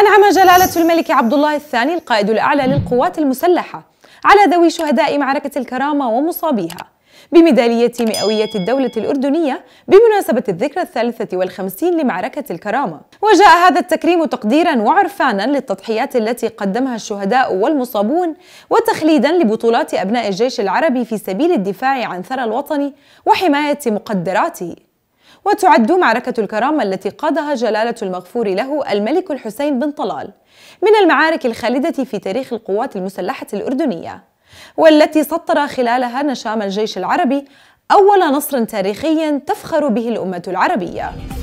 أنعم جلالة الملك عبد الله الثاني القائد الأعلى للقوات المسلحة على ذوي شهداء معركة الكرامة ومصابيها بميدالية مئوية الدولة الأردنية بمناسبة الذكرى الثالثة والخمسين لمعركة الكرامة وجاء هذا التكريم تقديرا وعرفانا للتضحيات التي قدمها الشهداء والمصابون وتخليدا لبطولات أبناء الجيش العربي في سبيل الدفاع عن ثرى الوطن وحماية مقدراته وتعد معركة الكرامة التي قادها جلالة المغفور له الملك الحسين بن طلال من المعارك الخالدة في تاريخ القوات المسلحة الأردنية والتي سطر خلالها نشام الجيش العربي أول نصر تاريخي تفخر به الأمة العربية